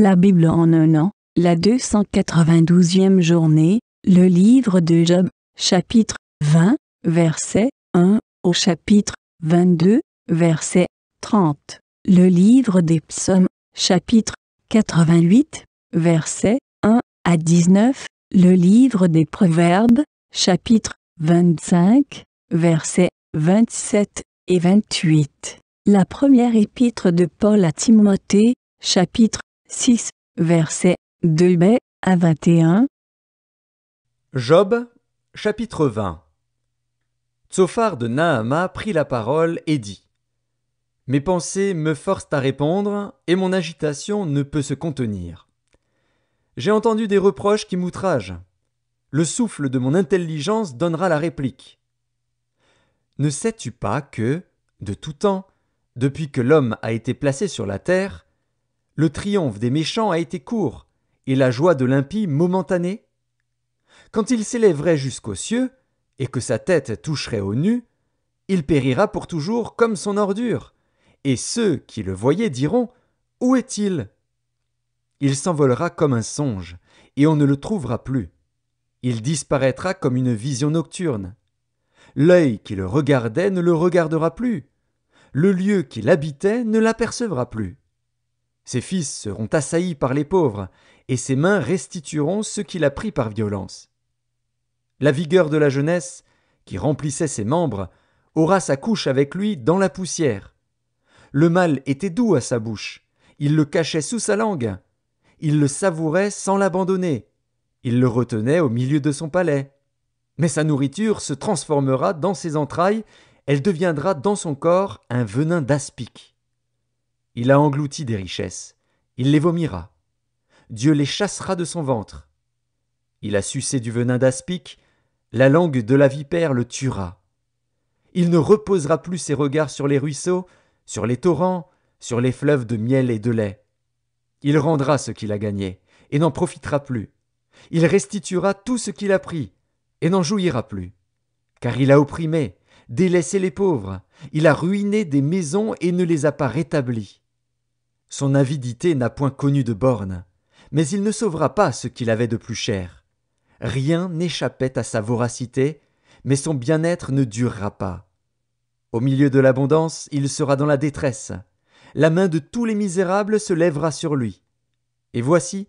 La Bible en un an, la 292e journée, le livre de Job, chapitre 20, verset 1 au chapitre 22, verset 30. Le livre des psaumes, chapitre 88, versets 1 à 19. Le livre des proverbes, chapitre 25, verset 27 et 28. La première épître de Paul à Timothée, chapitre 6, 2b à 21. Job, chapitre 20. Tsophar de Naama prit la parole et dit Mes pensées me forcent à répondre et mon agitation ne peut se contenir. J'ai entendu des reproches qui m'outragent. Le souffle de mon intelligence donnera la réplique. Ne sais-tu pas que, de tout temps, depuis que l'homme a été placé sur la terre, le triomphe des méchants a été court, et la joie de l'impie momentanée Quand il s'élèverait jusqu'aux cieux, et que sa tête toucherait aux nues, il périra pour toujours comme son ordure, et ceux qui le voyaient diront Où est-il Il s'envolera comme un songe, et on ne le trouvera plus. Il disparaîtra comme une vision nocturne. L'œil qui le regardait ne le regardera plus. Le lieu qui l'habitait ne l'apercevra plus. Ses fils seront assaillis par les pauvres, et ses mains restitueront ce qu'il a pris par violence. La vigueur de la jeunesse, qui remplissait ses membres, aura sa couche avec lui dans la poussière. Le mal était doux à sa bouche, il le cachait sous sa langue, il le savourait sans l'abandonner, il le retenait au milieu de son palais. Mais sa nourriture se transformera dans ses entrailles, elle deviendra dans son corps un venin d'aspic. Il a englouti des richesses, il les vomira. Dieu les chassera de son ventre. Il a sucé du venin d'aspic, la langue de la vipère le tuera. Il ne reposera plus ses regards sur les ruisseaux, sur les torrents, sur les fleuves de miel et de lait. Il rendra ce qu'il a gagné, et n'en profitera plus. Il restituera tout ce qu'il a pris, et n'en jouira plus. Car il a opprimé, délaissé les pauvres, il a ruiné des maisons et ne les a pas rétablies. Son avidité n'a point connu de borne, mais il ne sauvera pas ce qu'il avait de plus cher. Rien n'échappait à sa voracité, mais son bien-être ne durera pas. Au milieu de l'abondance, il sera dans la détresse. La main de tous les misérables se lèvera sur lui. Et voici,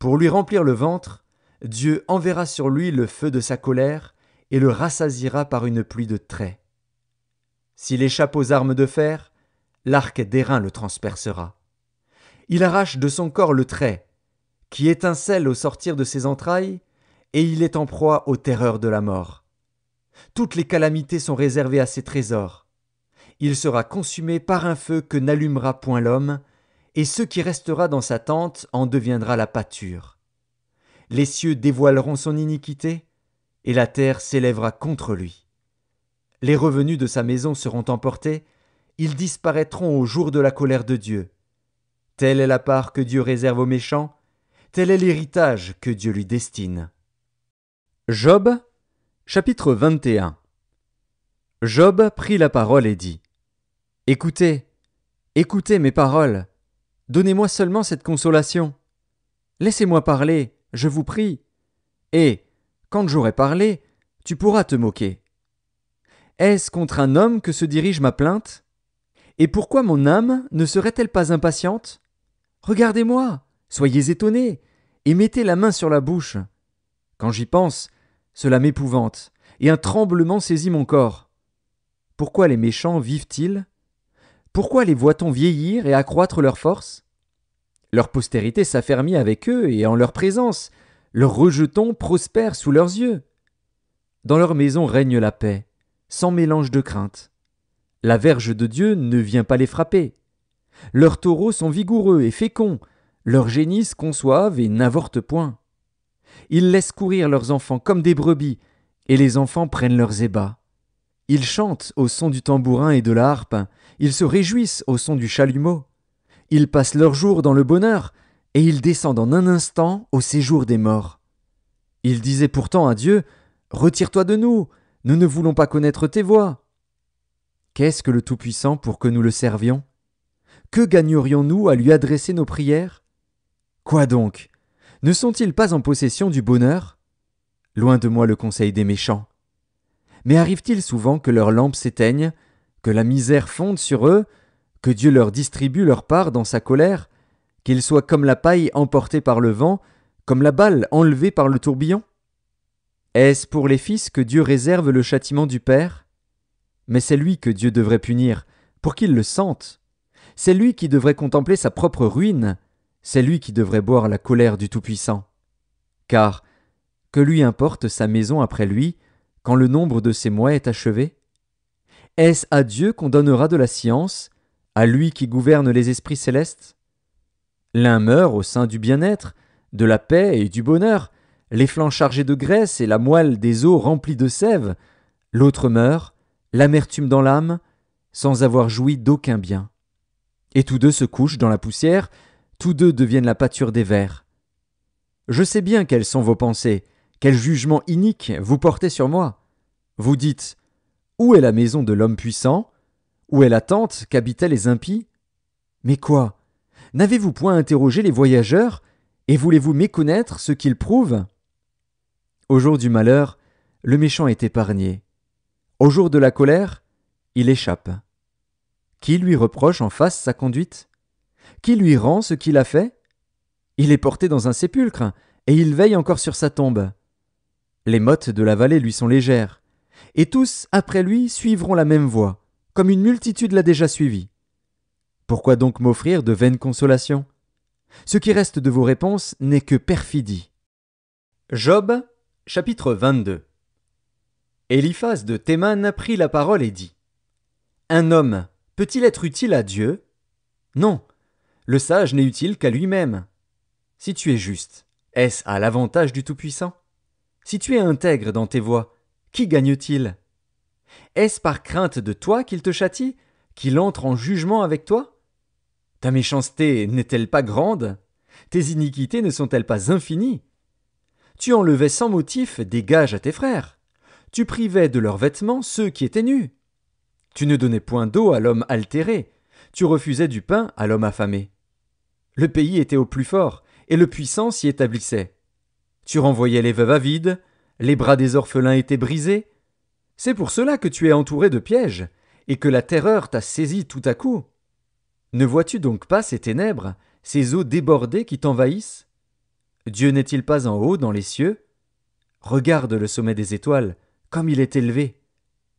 pour lui remplir le ventre, Dieu enverra sur lui le feu de sa colère et le rassasira par une pluie de traits. S'il échappe aux armes de fer, l'arc d'airain le transpercera. Il arrache de son corps le trait, qui étincelle au sortir de ses entrailles, et il est en proie aux terreurs de la mort. Toutes les calamités sont réservées à ses trésors. Il sera consumé par un feu que n'allumera point l'homme, et ce qui restera dans sa tente en deviendra la pâture. Les cieux dévoileront son iniquité, et la terre s'élèvera contre lui. Les revenus de sa maison seront emportés, ils disparaîtront au jour de la colère de Dieu. Telle est la part que Dieu réserve aux méchants, tel est l'héritage que Dieu lui destine. Job, chapitre 21. Job prit la parole et dit Écoutez, écoutez mes paroles, donnez-moi seulement cette consolation. Laissez-moi parler, je vous prie. Et, quand j'aurai parlé, tu pourras te moquer. Est-ce contre un homme que se dirige ma plainte Et pourquoi mon âme ne serait-elle pas impatiente Regardez-moi, soyez étonnés, et mettez la main sur la bouche. Quand j'y pense, cela m'épouvante, et un tremblement saisit mon corps. Pourquoi les méchants vivent-ils Pourquoi les voit-on vieillir et accroître leur force Leur postérité s'affermit avec eux et en leur présence, leur rejetons prospère sous leurs yeux. Dans leur maison règne la paix, sans mélange de crainte. La verge de Dieu ne vient pas les frapper. Leurs taureaux sont vigoureux et féconds, leurs génisses conçoivent et n'avortent point. Ils laissent courir leurs enfants comme des brebis, et les enfants prennent leurs ébats. Ils chantent au son du tambourin et de la harpe, ils se réjouissent au son du chalumeau. Ils passent leurs jours dans le bonheur, et ils descendent en un instant au séjour des morts. Ils disaient pourtant à Dieu, Retire-toi de nous, nous ne voulons pas connaître tes voies. Qu'est-ce que le Tout-Puissant pour que nous le servions que gagnerions-nous à lui adresser nos prières Quoi donc Ne sont-ils pas en possession du bonheur Loin de moi le conseil des méchants. Mais arrive-t-il souvent que leurs lampes s'éteignent, que la misère fonde sur eux, que Dieu leur distribue leur part dans sa colère, qu'ils soient comme la paille emportée par le vent, comme la balle enlevée par le tourbillon Est-ce pour les fils que Dieu réserve le châtiment du Père Mais c'est lui que Dieu devrait punir, pour qu'ils le sentent c'est lui qui devrait contempler sa propre ruine, c'est lui qui devrait boire la colère du Tout-Puissant. Car que lui importe sa maison après lui, quand le nombre de ses mois est achevé Est-ce à Dieu qu'on donnera de la science, à lui qui gouverne les esprits célestes L'un meurt au sein du bien-être, de la paix et du bonheur, les flancs chargés de graisse et la moelle des os remplis de sève, l'autre meurt, l'amertume dans l'âme, sans avoir joui d'aucun bien. Et tous deux se couchent dans la poussière, tous deux deviennent la pâture des vers. Je sais bien quelles sont vos pensées, quel jugement inique vous portez sur moi. Vous dites Où est la maison de l'homme puissant Où est la tente qu'habitaient les impies Mais quoi N'avez-vous point interrogé les voyageurs Et voulez-vous méconnaître ce qu'ils prouvent Au jour du malheur, le méchant est épargné. Au jour de la colère, il échappe. Qui lui reproche en face sa conduite Qui lui rend ce qu'il a fait Il est porté dans un sépulcre, et il veille encore sur sa tombe. Les mottes de la vallée lui sont légères, et tous, après lui, suivront la même voie, comme une multitude l'a déjà suivi. Pourquoi donc m'offrir de vaines consolations Ce qui reste de vos réponses n'est que perfidie. Job, chapitre 22 Eliphaz de Théman prit la parole et dit Un homme, peut-il être utile à Dieu Non, le sage n'est utile qu'à lui-même. Si tu es juste, est-ce à l'avantage du Tout-Puissant Si tu es intègre dans tes voies, qui gagne-t-il Est-ce par crainte de toi qu'il te châtie, qu'il entre en jugement avec toi Ta méchanceté n'est-elle pas grande Tes iniquités ne sont-elles pas infinies Tu enlevais sans motif des gages à tes frères. Tu privais de leurs vêtements ceux qui étaient nus. Tu ne donnais point d'eau à l'homme altéré, tu refusais du pain à l'homme affamé. Le pays était au plus fort, et le puissant s'y établissait. Tu renvoyais les veuves à vide, les bras des orphelins étaient brisés. C'est pour cela que tu es entouré de pièges, et que la terreur t'a saisi tout à coup. Ne vois-tu donc pas ces ténèbres, ces eaux débordées qui t'envahissent Dieu n'est-il pas en haut dans les cieux Regarde le sommet des étoiles, comme il est élevé.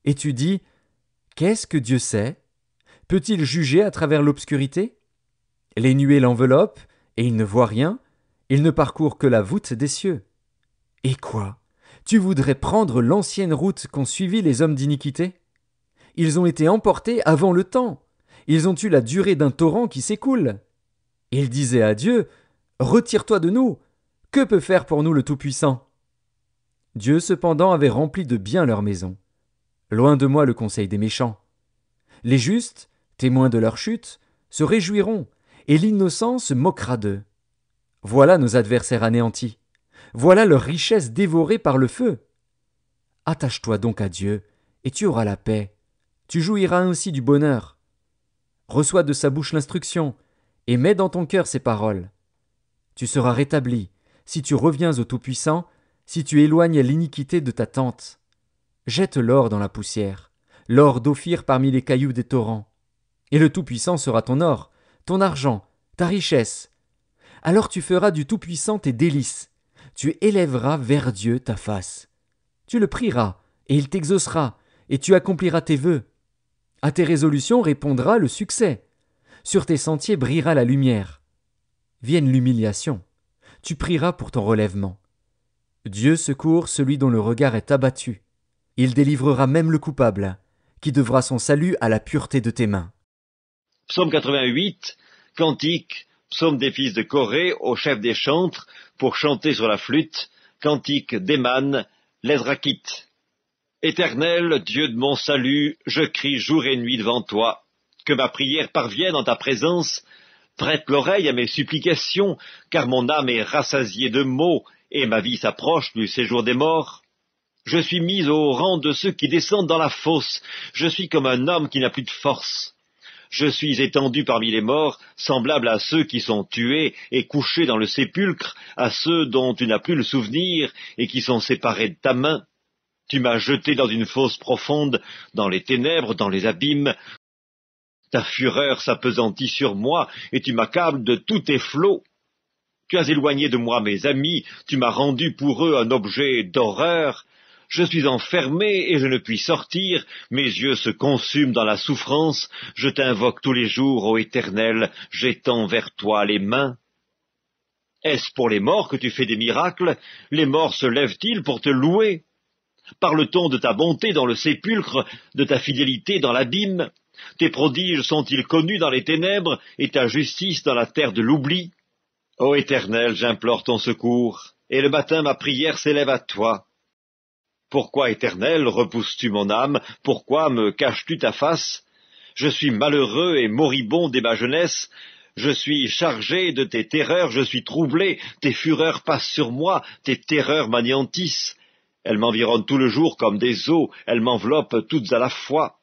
Et tu dis, Qu'est-ce que Dieu sait Peut-il juger à travers l'obscurité Les nuées l'enveloppent, et il ne voit rien, il ne parcourt que la voûte des cieux. Et quoi Tu voudrais prendre l'ancienne route qu'ont suivie les hommes d'iniquité Ils ont été emportés avant le temps, ils ont eu la durée d'un torrent qui s'écoule. Ils disaient à Dieu, Retire-toi de nous, que peut faire pour nous le Tout-Puissant Dieu cependant avait rempli de bien leur maison. Loin de moi le conseil des méchants. Les justes, témoins de leur chute, se réjouiront, et l'innocent se moquera d'eux. Voilà nos adversaires anéantis. Voilà leur richesse dévorée par le feu. Attache-toi donc à Dieu, et tu auras la paix. Tu jouiras ainsi du bonheur. Reçois de sa bouche l'instruction, et mets dans ton cœur ses paroles. Tu seras rétabli, si tu reviens au Tout-Puissant, si tu éloignes l'iniquité de ta tente. Jette l'or dans la poussière, l'or d'Ophir parmi les cailloux des torrents. Et le Tout-Puissant sera ton or, ton argent, ta richesse. Alors tu feras du Tout-Puissant tes délices. Tu élèveras vers Dieu ta face. Tu le prieras, et il t'exaucera, et tu accompliras tes vœux. À tes résolutions répondra le succès. Sur tes sentiers brillera la lumière. Vienne l'humiliation. Tu prieras pour ton relèvement. Dieu secourt celui dont le regard est abattu. Il délivrera même le coupable, qui devra son salut à la pureté de tes mains. Psaume 88, cantique, psaume des fils de Corée au chef des chantres pour chanter sur la flûte, cantique d'Eman, l'Ezrakite. Éternel, Dieu de mon salut, je crie jour et nuit devant toi. Que ma prière parvienne en ta présence. Prête l'oreille à mes supplications, car mon âme est rassasiée de maux, et ma vie s'approche du séjour des morts. Je suis mis au rang de ceux qui descendent dans la fosse. Je suis comme un homme qui n'a plus de force. Je suis étendu parmi les morts, semblable à ceux qui sont tués et couchés dans le sépulcre, à ceux dont tu n'as plus le souvenir et qui sont séparés de ta main. Tu m'as jeté dans une fosse profonde, dans les ténèbres, dans les abîmes. Ta fureur s'appesantit sur moi, et tu m'accables de tous tes flots. Tu as éloigné de moi mes amis, tu m'as rendu pour eux un objet d'horreur, je suis enfermé et je ne puis sortir, mes yeux se consument dans la souffrance, je t'invoque tous les jours, ô Éternel, j'étends vers toi les mains. Est-ce pour les morts que tu fais des miracles Les morts se lèvent-ils pour te louer Parle-t-on de ta bonté dans le sépulcre, de ta fidélité dans l'abîme Tes prodiges sont-ils connus dans les ténèbres et ta justice dans la terre de l'oubli Ô Éternel, j'implore ton secours, et le matin ma prière s'élève à toi. Pourquoi, Éternel, repousses-tu mon âme Pourquoi me caches-tu ta face Je suis malheureux et moribond dès ma jeunesse. Je suis chargé de tes terreurs, je suis troublé, tes fureurs passent sur moi, tes terreurs m'anéantissent. Elles m'environnent tout le jour comme des eaux, elles m'enveloppent toutes à la fois.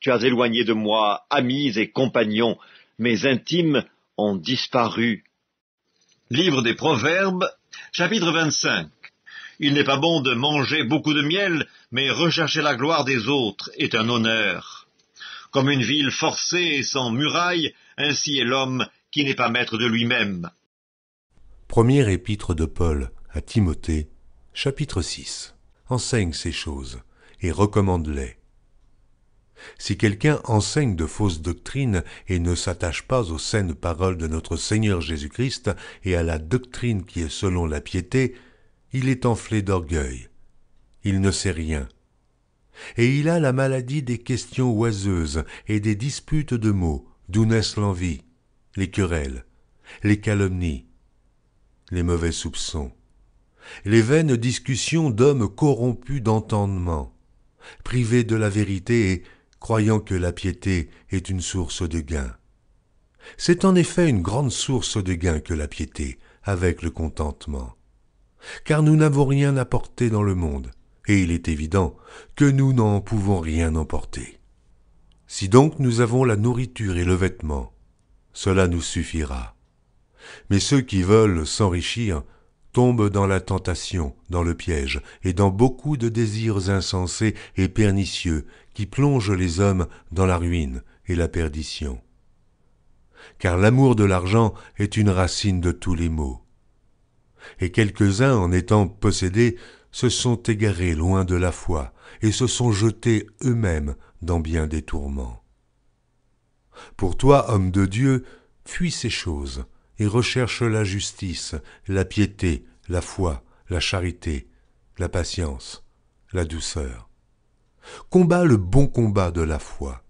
Tu as éloigné de moi amis et compagnons, mes intimes ont disparu. Livre des Proverbes, chapitre 25 il n'est pas bon de manger beaucoup de miel, mais rechercher la gloire des autres est un honneur. Comme une ville forcée et sans muraille, ainsi est l'homme qui n'est pas maître de lui-même. Premier épître de Paul à Timothée, chapitre 6. Enseigne ces choses et recommande-les. Si quelqu'un enseigne de fausses doctrines et ne s'attache pas aux saines paroles de notre Seigneur Jésus-Christ et à la doctrine qui est selon la piété, il est enflé d'orgueil. Il ne sait rien. Et il a la maladie des questions oiseuses et des disputes de mots, d'où naissent l'envie, les querelles, les calomnies, les mauvais soupçons, les vaines discussions d'hommes corrompus d'entendement, privés de la vérité et croyant que la piété est une source de gain. C'est en effet une grande source de gain que la piété, avec le contentement car nous n'avons rien à porter dans le monde, et il est évident que nous n'en pouvons rien emporter. Si donc nous avons la nourriture et le vêtement, cela nous suffira. Mais ceux qui veulent s'enrichir tombent dans la tentation, dans le piège, et dans beaucoup de désirs insensés et pernicieux qui plongent les hommes dans la ruine et la perdition. Car l'amour de l'argent est une racine de tous les maux et quelques-uns, en étant possédés, se sont égarés loin de la foi, et se sont jetés eux-mêmes dans bien des tourments. Pour toi, homme de Dieu, fuis ces choses, et recherche la justice, la piété, la foi, la charité, la patience, la douceur. Combat le bon combat de la foi.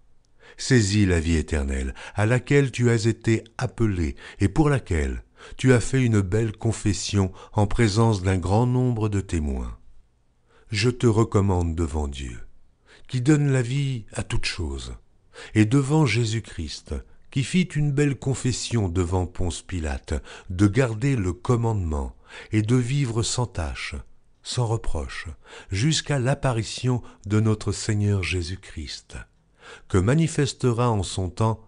Saisis la vie éternelle, à laquelle tu as été appelé, et pour laquelle tu as fait une belle confession en présence d'un grand nombre de témoins. Je te recommande devant Dieu, qui donne la vie à toute chose, et devant Jésus-Christ, qui fit une belle confession devant Ponce Pilate, de garder le commandement et de vivre sans tâche, sans reproche, jusqu'à l'apparition de notre Seigneur Jésus-Christ, que manifestera en son temps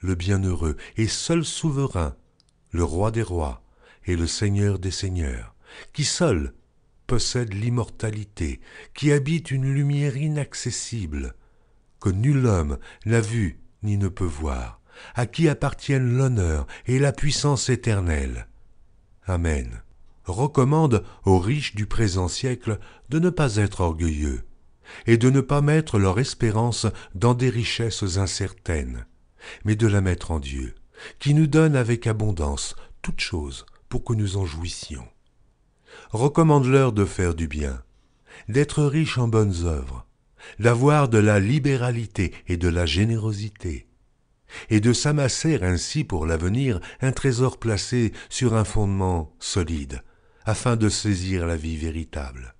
le bienheureux et seul souverain le roi des rois et le seigneur des seigneurs, qui seul possède l'immortalité, qui habite une lumière inaccessible, que nul homme n'a vu ni ne peut voir, à qui appartiennent l'honneur et la puissance éternelle. Amen. Recommande aux riches du présent siècle de ne pas être orgueilleux, et de ne pas mettre leur espérance dans des richesses incertaines, mais de la mettre en Dieu qui nous donne avec abondance toutes choses pour que nous en jouissions. Recommande-leur de faire du bien, d'être riches en bonnes œuvres, d'avoir de la libéralité et de la générosité, et de s'amasser ainsi pour l'avenir un trésor placé sur un fondement solide, afin de saisir la vie véritable.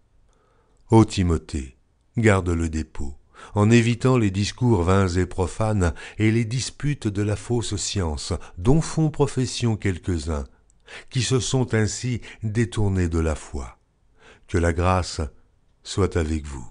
Ô Timothée, garde le dépôt, en évitant les discours vains et profanes et les disputes de la fausse science, dont font profession quelques-uns, qui se sont ainsi détournés de la foi. Que la grâce soit avec vous.